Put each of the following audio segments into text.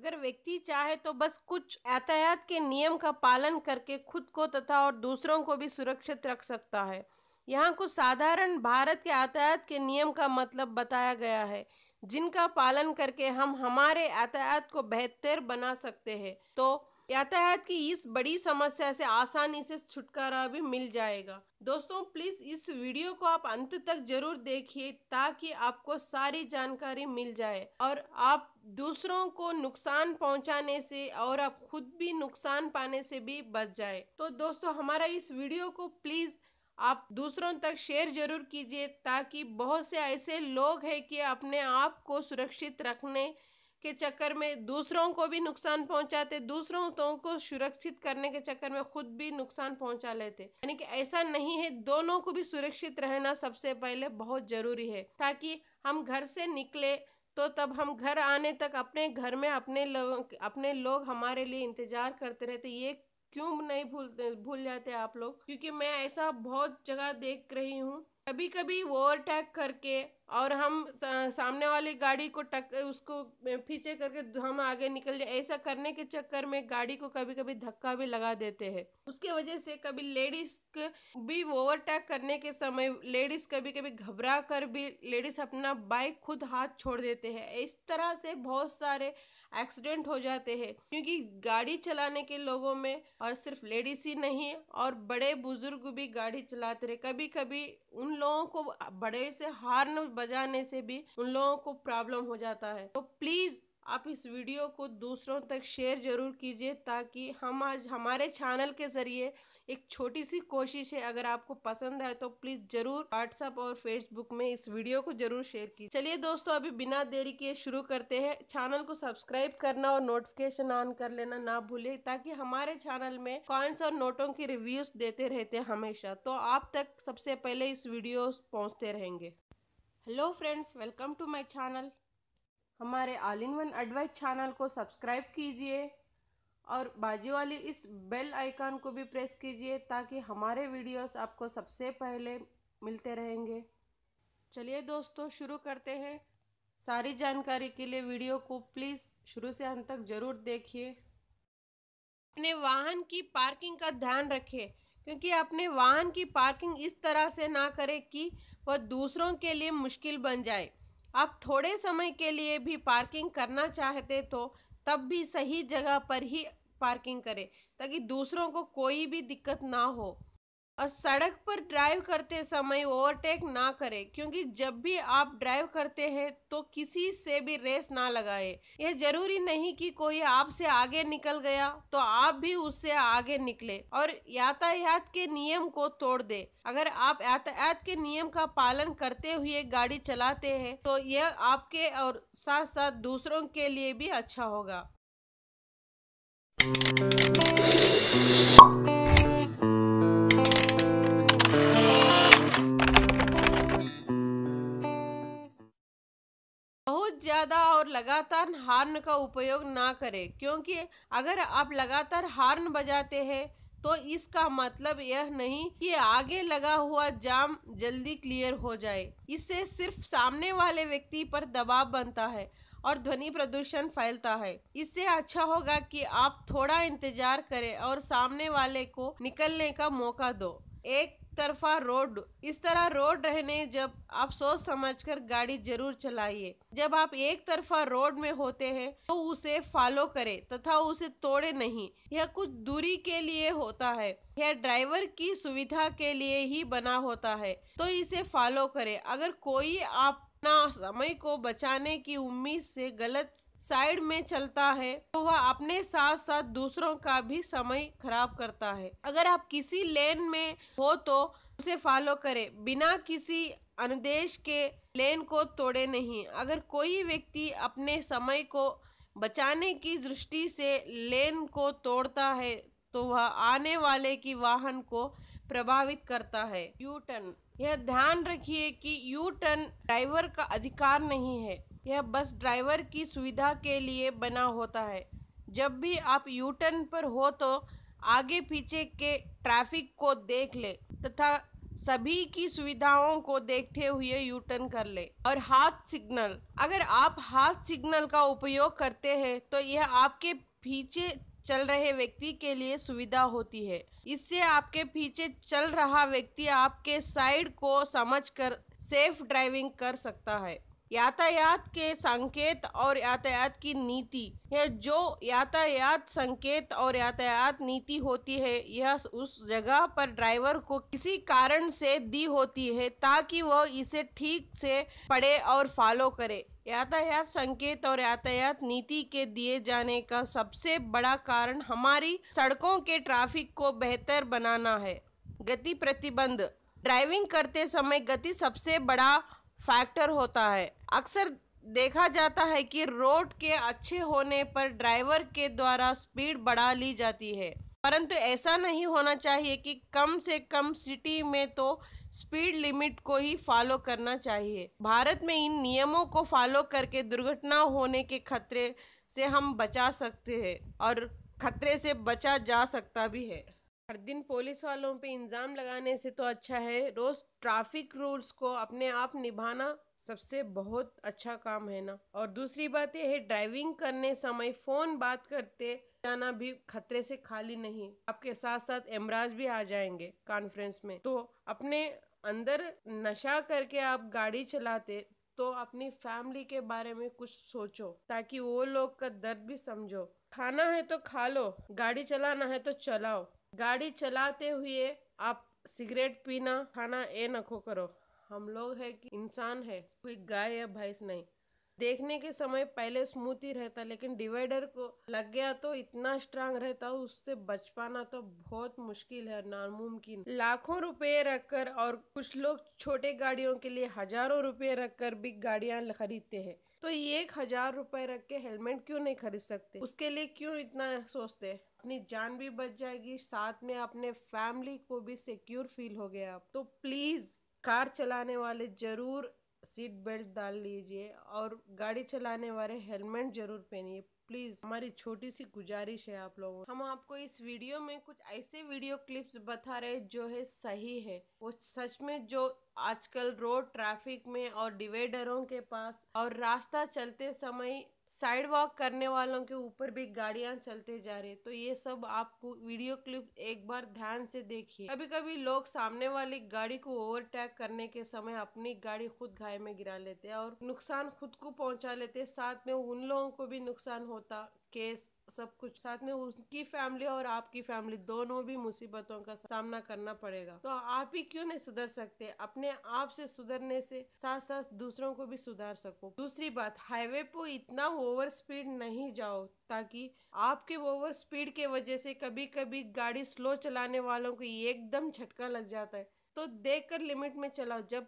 अगर व्यक्ति चाहे तो बस कुछ यातायात के नियम का पालन करके खुद को तथा और दूसरों को भी सुरक्षित रख सकता है यहाँ कुछ साधारण भारत के यातायात के नियम का मतलब बताया गया है जिनका पालन करके हम हमारे यातायात को बेहतर बना सकते हैं तो यातायात की इस बड़ी समस्या से आसानी से छुटकारा भी मिल जाएगा दोस्तों प्लीज़ इस वीडियो को आप अंत तक जरूर देखिए ताकि आपको सारी जानकारी मिल जाए और आप दूसरों को नुकसान पहुंचाने से और आप खुद भी नुकसान पाने से भी बच जाए तो दोस्तों हमारा इस वीडियो को प्लीज़ आप दूसरों तक शेयर जरूर कीजिए ताकि बहुत से ऐसे लोग हैं कि अपने आप को सुरक्षित रखने के चक्कर में दूसरों को भी नुकसान पहुंचाते दूसरों तो को सुरक्षित करने के चक्कर में खुद भी नुकसान पहुंचा लेते यानी कि ऐसा नहीं है दोनों को भी सुरक्षित रहना सबसे पहले बहुत जरूरी है ताकि हम घर से निकले तो तब हम घर आने तक अपने घर में अपने लोग अपने लोग हमारे लिए इंतजार करते रहते ये क्यों नहीं भूलते भूल जाते आप लोग क्योंकि मैं ऐसा बहुत जगह देख रही हूँ कभी कभी ओवरटेक करके और हम सामने वाली गाड़ी को टक उसको पीछे करके हम आगे निकल जाए ऐसा करने के चक्कर में गाड़ी को कभी कभी धक्का भी लगा देते हैं उसके वजह से कभी लेडीज भी ओवरटेक करने के समय लेडीज कभी कभी घबरा कर भी लेडीज अपना बाइक खुद हाथ छोड़ देते हैं इस तरह से बहुत सारे एक्सीडेंट हो जाते हैं क्योंकि गाड़ी चलाने के लोगों में और सिर्फ लेडीज ही नहीं और बड़े बुजुर्ग भी गाड़ी चलाते रहे कभी कभी उन लोगों को बड़े से हार्न बजाने से भी उन लोगों को प्रॉब्लम हो जाता है तो प्लीज़ आप इस वीडियो को दूसरों तक शेयर जरूर कीजिए ताकि हम आज हमारे चैनल के ज़रिए एक छोटी सी कोशिश है अगर आपको पसंद आए तो प्लीज़ ज़रूर व्हाट्सअप और फेसबुक में इस वीडियो को ज़रूर शेयर कीजिए चलिए दोस्तों अभी बिना देरी किए शुरू करते हैं चैनल को सब्सक्राइब करना और नोटिफिकेशन ऑन कर लेना ना भूले ताकि हमारे चैनल में कॉइन्स और नोटों की रिव्यूज देते रहते हमेशा तो आप तक सबसे पहले इस वीडियो पहुँचते रहेंगे hello friends welcome to my channel हमारे all in one advice channel को सब्सक्राइब कीजिए और बाजू वाली इस बेल आइकन को भी प्रेस कीजिए ताकि हमारे वीडियोस आपको सबसे पहले मिलते रहेंगे चलिए दोस्तों शुरू करते हैं सारी जानकारी के लिए वीडियो को प्लीज़ शुरू से अंत तक ज़रूर देखिए अपने वाहन की पार्किंग का ध्यान रखें क्योंकि अपने वाहन की पार्किंग इस तरह से ना करें कि वह दूसरों के लिए मुश्किल बन जाए आप थोड़े समय के लिए भी पार्किंग करना चाहते तो तब भी सही जगह पर ही पार्किंग करें ताकि दूसरों को कोई भी दिक्कत ना हो और सड़क पर ड्राइव करते समय ओवरटेक ना करें क्योंकि जब भी आप ड्राइव करते हैं तो किसी से भी रेस ना लगाएं यह जरूरी नहीं कि कोई आपसे आगे निकल गया तो आप भी उससे आगे निकले और यातायात के नियम को तोड़ दे अगर आप यातायात के नियम का पालन करते हुए गाड़ी चलाते हैं तो यह आपके और साथ साथ दूसरों के लिए भी अच्छा होगा ज़्यादा और लगातार हार्न का उपयोग ना करें क्योंकि अगर आप लगातार हार्न बजाते हैं तो इसका मतलब यह नहीं कि आगे लगा हुआ जाम जल्दी क्लियर हो जाए इससे सिर्फ सामने वाले व्यक्ति पर दबाव बनता है और ध्वनि प्रदूषण फैलता है इससे अच्छा होगा कि आप थोड़ा इंतजार करें और सामने वाले को निकलने का मौका दो एक तरफा रोड इस तरह रोड रहने जब आप सोच समझकर गाड़ी जरूर चलाइए जब आप एक तरफा रोड में होते हैं तो उसे फॉलो करें तथा उसे तोड़े नहीं यह कुछ दूरी के लिए होता है यह ड्राइवर की सुविधा के लिए ही बना होता है तो इसे फॉलो करें अगर कोई आप ना समय को बचाने की उम्मीद से गलत साइड में चलता है तो वह अपने साथ साथ दूसरों का भी समय खराब करता है अगर आप किसी लेन में हो तो उसे फॉलो करें बिना किसी अनुदेश के लेन को तोड़े नहीं अगर कोई व्यक्ति अपने समय को बचाने की दृष्टि से लेन को तोड़ता है तो वह आने वाले की वाहन को प्रभावित करता है यू टर्न यह ध्यान रखिए कि यू टर्न ड्राइवर का अधिकार नहीं है यह बस ड्राइवर की सुविधा के लिए बना होता है जब भी आप यू टर्न पर हो तो आगे पीछे के ट्रैफिक को देख ले तथा सभी की सुविधाओं को देखते हुए यू टर्न कर ले और हाथ सिग्नल अगर आप हाथ सिग्नल का उपयोग करते हैं तो यह आपके पीछे चल रहे व्यक्ति के लिए सुविधा होती है इससे आपके पीछे चल रहा व्यक्ति आपके साइड को समझकर सेफ ड्राइविंग कर सकता है यातायात के संकेत और यातायात की नीति यह जो यातायात संकेत और यातायात नीति होती है यह उस जगह पर ड्राइवर को किसी कारण से दी होती है ताकि वह इसे ठीक से पढ़े और फॉलो करे यातायात संकेत और यातायात नीति के दिए जाने का सबसे बड़ा कारण हमारी सड़कों के ट्रैफिक को बेहतर बनाना है गति प्रतिबंध ड्राइविंग करते समय गति सबसे बड़ा फैक्टर होता है अक्सर देखा जाता है कि रोड के अच्छे होने पर ड्राइवर के द्वारा स्पीड बढ़ा ली जाती है परंतु ऐसा नहीं होना चाहिए कि कम से कम सिटी में तो स्पीड लिमिट को ही फॉलो करना चाहिए भारत में इन नियमों को फॉलो करके दुर्घटना होने के खतरे से हम बचा सकते हैं और खतरे से बचा जा सकता भी है हर दिन पुलिस वालों पे इंजाम लगाने से तो अच्छा है रोज़ ट्रैफिक रूल्स को अपने आप निभाना सबसे बहुत अच्छा काम है ना और दूसरी बात यह है ड्राइविंग करने समय फ़ोन बात करते जाना भी खतरे से खाली नहीं आपके साथ साथ एमराज भी आ जाएंगे कॉन्फ्रेंस में तो अपने अंदर नशा करके आप गाड़ी चलाते तो अपनी फैमिली के बारे में कुछ सोचो ताकि वो लोग का दर्द भी समझो खाना है तो खा लो गाड़ी चलाना है तो चलाओ गाड़ी चलाते हुए आप सिगरेट पीना खाना ए नखो करो हम लोग है कि इंसान है कोई गाय या भैंस नहीं देखने के समय पहले स्मूथ ही रहता लेकिन डिवाइडर को लग गया तो इतना स्ट्रांग रहता उससे बच पाना तो बहुत मुश्किल है नामुमकिन लाखों रुपए रखकर और कुछ लोग छोटे गाड़ियों के लिए हजारों रुपए रखकर भी गाड़ियां खरीदते हैं तो एक हजार रुपए रख के हेलमेट क्यों नहीं खरीद सकते उसके लिए क्यों इतना सोचते अपनी जान भी बच जाएगी साथ में अपने फैमिली को भी सिक्योर फील हो गया तो प्लीज़ कार चलाने वाले ज़रूर सीट बेल्ट डाल लीजिए और गाड़ी चलाने वाले हेलमेट ज़रूर पहनिए प्लीज़ हमारी छोटी सी गुजारिश है आप लोगों हम आपको इस वीडियो में कुछ ऐसे वीडियो क्लिप्स बता रहे जो है सही है वो सच में जो आजकल रोड ट्रैफिक में और डिवाइडरों के पास और रास्ता चलते समय साइड वॉक करने वालों के ऊपर भी गाड़ियां चलते जा रहे तो ये सब आपको वीडियो क्लिप एक बार ध्यान से देखिए कभी कभी लोग सामने वाली गाड़ी को ओवरटेक करने के समय अपनी गाड़ी खुद घाय में गिरा लेते हैं और नुकसान खुद को पहुंचा लेते साथ में उन लोगों को भी नुकसान होता केस सब कुछ साथ में उसकी फैमिली और आपकी फैमिली दोनों भी मुसीबतों का सामना करना पड़ेगा तो आप ही क्यों नहीं सुधर सकते अपने आप से सुधरने से साथ साथ दूसरों को भी सुधार सको दूसरी बात हाईवे पर इतना ओवर स्पीड नहीं जाओ ताकि आपके ओवर स्पीड के वजह से कभी कभी गाड़ी स्लो चलाने वालों को एकदम झटका लग जाता है तो देख कर लिमिट में चलाओ जब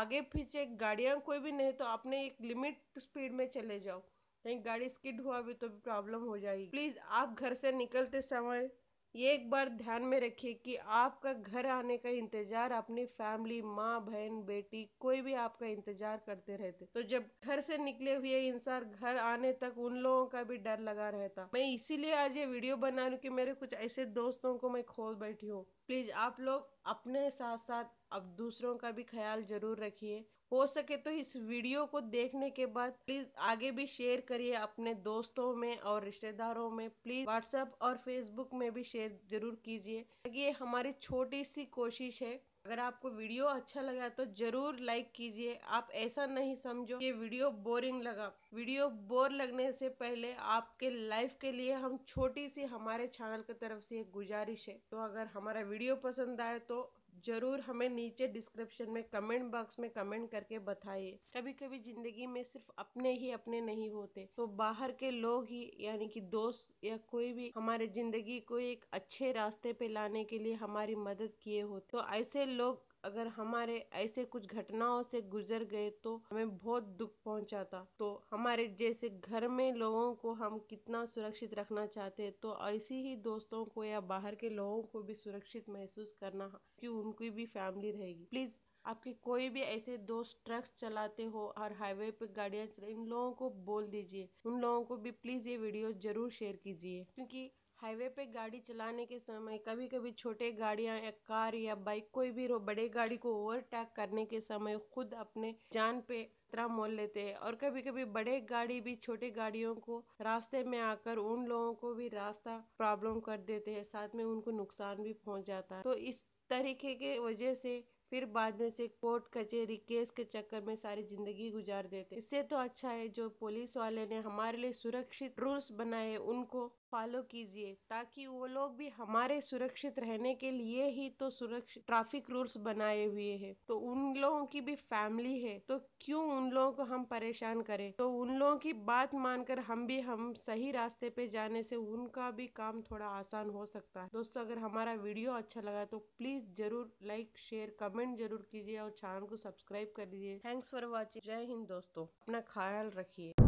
आगे पीछे गाड़ियाँ कोई भी नहीं तो अपने एक लिमिट स्पीड में चले जाओ नहीं गाड़ी स्किड हुआ भी तो भी प्रॉब्लम हो जाएगी प्लीज़ आप घर से निकलते समय ये एक बार ध्यान में रखिए कि आपका घर आने का इंतज़ार अपनी फैमिली माँ बहन बेटी कोई भी आपका इंतज़ार करते रहते तो जब घर से निकले हुए इंसान घर आने तक उन लोगों का भी डर लगा रहता मैं इसीलिए आज ये वीडियो बना लू कि मेरे कुछ ऐसे दोस्तों को मैं खोल बैठी हूँ प्लीज़ आप लोग अपने साथ साथ अब दूसरों का भी ख्याल जरूर रखिए हो सके तो इस वीडियो को देखने के बाद प्लीज़ आगे भी शेयर करिए अपने दोस्तों में और रिश्तेदारों में प्लीज़ व्हाट्सएप और फेसबुक में भी शेयर ज़रूर कीजिए ये हमारी छोटी सी कोशिश है अगर आपको वीडियो अच्छा लगा तो ज़रूर लाइक कीजिए आप ऐसा नहीं समझो ये वीडियो बोरिंग लगा वीडियो बोर लगने से पहले आपके लाइफ के लिए हम छोटी सी हमारे चैनल की तरफ से एक गुजारिश है तो अगर हमारा वीडियो पसंद आए तो ज़रूर हमें नीचे डिस्क्रिप्शन में कमेंट बॉक्स में कमेंट करके बताइए कभी कभी ज़िंदगी में सिर्फ अपने ही अपने नहीं होते तो बाहर के लोग ही यानी कि दोस्त या कोई भी हमारे ज़िंदगी को एक अच्छे रास्ते पे लाने के लिए हमारी मदद किए होते तो ऐसे लोग अगर हमारे ऐसे कुछ घटनाओं से गुजर गए तो हमें बहुत दुख था तो हमारे जैसे घर में लोगों को हम कितना सुरक्षित रखना चाहते हैं तो ऐसे ही दोस्तों को या बाहर के लोगों को भी सुरक्षित महसूस करना कि उनकी भी फैमिली रहेगी प्लीज़ आपके कोई भी ऐसे दोस्त ट्रक्स चलाते हो और हाईवे पे गाड़ियाँ चला इन लोगों को बोल दीजिए उन लोगों को भी प्लीज़ ये वीडियो ज़रूर शेयर कीजिए क्योंकि हाईवे पे गाड़ी चलाने के समय कभी कभी छोटे गाड़ियां या कार या बाइक कोई भी हो बड़े गाड़ी को ओवरटेक करने के समय खुद अपने जान पे खतरा मोल लेते हैं और कभी कभी बड़े गाड़ी भी छोटे गाड़ियों को रास्ते में आकर उन लोगों को भी रास्ता प्रॉब्लम कर देते हैं साथ में उनको नुकसान भी पहुंच जाता है तो इस तरीके के वजह से फिर बाद में से कोर्ट कचहरी केस के चक्कर में सारी जिंदगी गुजार देते इससे तो अच्छा है जो पुलिस वाले ने हमारे लिए सुरक्षित रूल्स बनाए उनको फॉलो कीजिए ताकि वो लोग भी हमारे सुरक्षित रहने के लिए ही तो सुरक्षित ट्रैफिक रूल्स बनाए हुए हैं तो उन लोगों की भी फैमिली है तो क्यों उन लोगों को हम परेशान करें तो उन लोगों की बात मानकर हम भी हम सही रास्ते पे जाने से उनका भी काम थोड़ा आसान हो सकता है दोस्तों अगर हमारा वीडियो अच्छा लगा तो प्लीज जरूर लाइक शेयर कमेंट जरूर कीजिए और चैनल को सब्सक्राइब कर लीजिए थैंक्स फॉर वॉचिंग जय हिंद दोस्तों अपना ख्याल रखिए